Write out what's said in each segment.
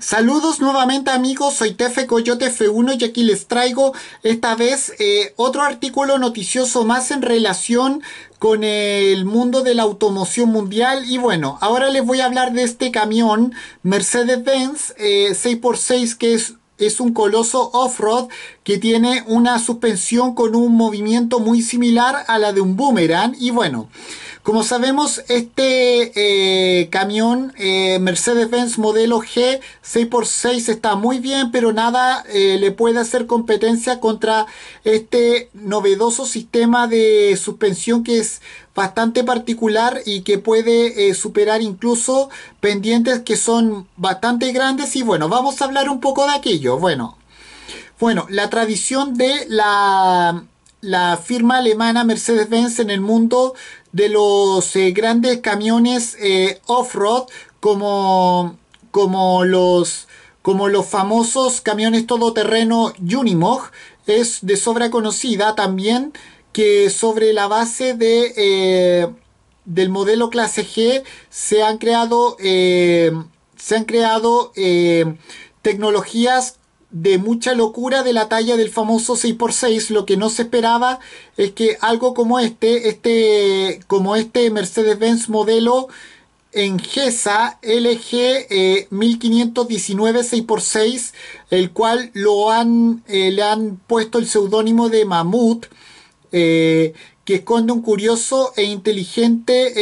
Saludos nuevamente amigos, soy Tefe Coyote F1 y aquí les traigo esta vez eh, otro artículo noticioso más en relación con el mundo de la automoción mundial y bueno, ahora les voy a hablar de este camión Mercedes-Benz 6x6 eh, que es es un coloso off-road que tiene una suspensión con un movimiento muy similar a la de un boomerang y bueno, como sabemos, este eh, camión eh, Mercedes-Benz modelo G 6x6 está muy bien, pero nada eh, le puede hacer competencia contra este novedoso sistema de suspensión que es bastante particular y que puede superar incluso pendientes que son bastante grandes y bueno, vamos a hablar un poco de aquello. Bueno, bueno, la tradición de la, la firma alemana Mercedes-Benz en el mundo de los eh, grandes camiones eh, off-road como, como, los, como los famosos camiones todoterreno Unimog. Es de sobra conocida también que sobre la base de, eh, del modelo clase G se han creado, se han creado tecnologías de mucha locura de la talla del famoso 6x6. Lo que no se esperaba es que algo como este, este como este Mercedes-Benz modelo en GESA LG 1519 6x6, el cual lo han, eh, le han puesto el seudónimo de Mamut, eh, que esconde un curioso e inteligente,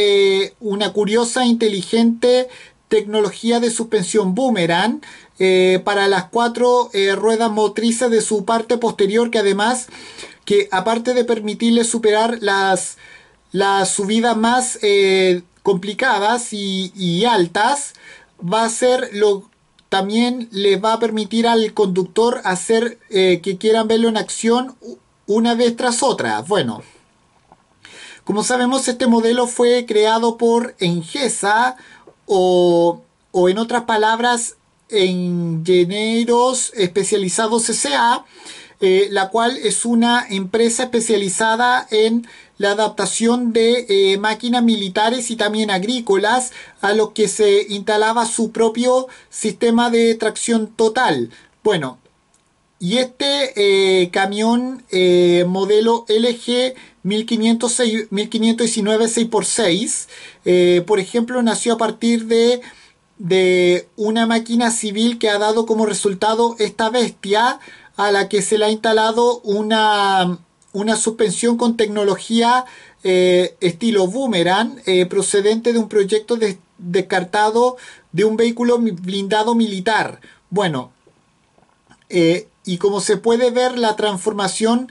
eh, una curiosa e inteligente tecnología de suspensión boomerang, eh, para las cuatro eh, ruedas motrices de su parte posterior que además que aparte de permitirle superar las, subidas más eh, complicadas y, altas va a ser lo también les va a permitir al conductor hacer que quieran verlo en acción una vez tras otra bueno como sabemos, este modelo fue creado por Engesa o en otras palabras, Ingenieros Especializados sea eh, la cual es una empresa especializada en la adaptación de eh, máquinas militares y también agrícolas a los que se instalaba su propio sistema de tracción total. Bueno, y este eh, camión modelo LG 1519 6x6, por ejemplo, nació a partir de de una máquina civil que ha dado como resultado esta bestia a la que se le ha instalado una, suspensión con tecnología eh, estilo boomerang eh, procedente de un proyecto descartado de un vehículo blindado militar. Bueno, eh, y como se puede ver, la transformación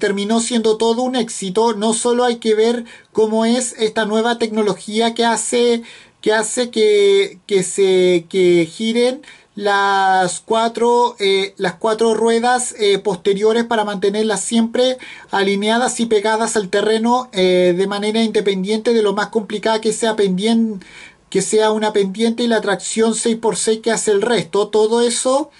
terminó siendo todo un éxito. No solo hay que ver cómo es esta nueva tecnología que hace que hace que, que se que giren las cuatro, eh, las cuatro ruedas eh, posteriores para mantenerlas siempre alineadas y pegadas al terreno eh, de manera independiente de lo más complicada que sea pendiente que sea una pendiente y la tracción 6x6 que hace el resto todo eso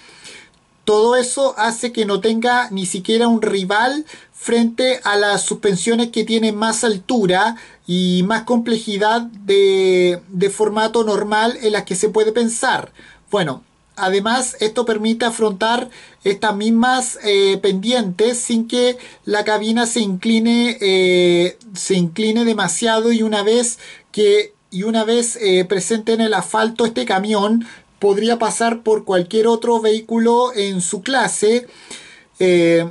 todo eso hace que no tenga ni siquiera un rival frente a las suspensiones que tienen más altura y más complejidad de, formato normal en las que se puede pensar. Bueno, Además, esto permite afrontar estas mismas eh, pendientes sin que la cabina se incline, eh, se incline demasiado y una vez que y una vez eh, presente en el asfalto este camión podría pasar por cualquier otro vehículo en su clase. Eh,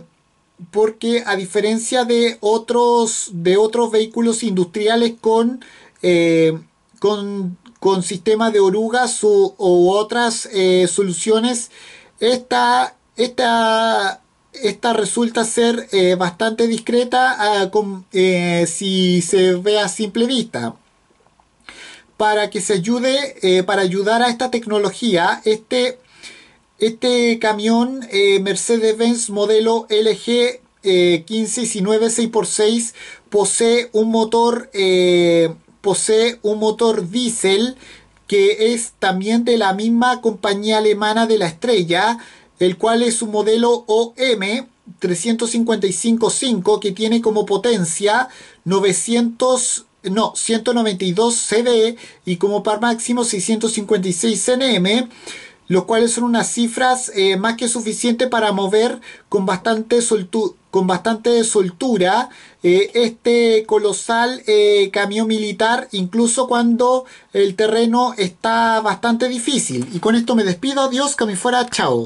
porque a diferencia de otros, de otros vehículos industriales con, eh, con, sistema de orugas u, otras eh, soluciones, esta, esta, esta, resulta ser bastante discreta ah, si se ve a simple vista para que se ayude, eh, para ayudar a esta tecnología, este, este camión eh, Mercedes-Benz modelo LG eh, 1519 6x6 posee un motor, eh, posee un motor diésel que es también de la misma compañía alemana de la estrella, el cual es un modelo OM 355.5 que tiene como potencia 900 no, 192 CDE y como par máximo 656 CNM, los cuales son unas cifras eh, más que suficientes para mover con bastante, con bastante soltura eh, este colosal eh, camión militar, incluso cuando el terreno está bastante difícil. Y con esto me despido, adiós, que me fuera, chao.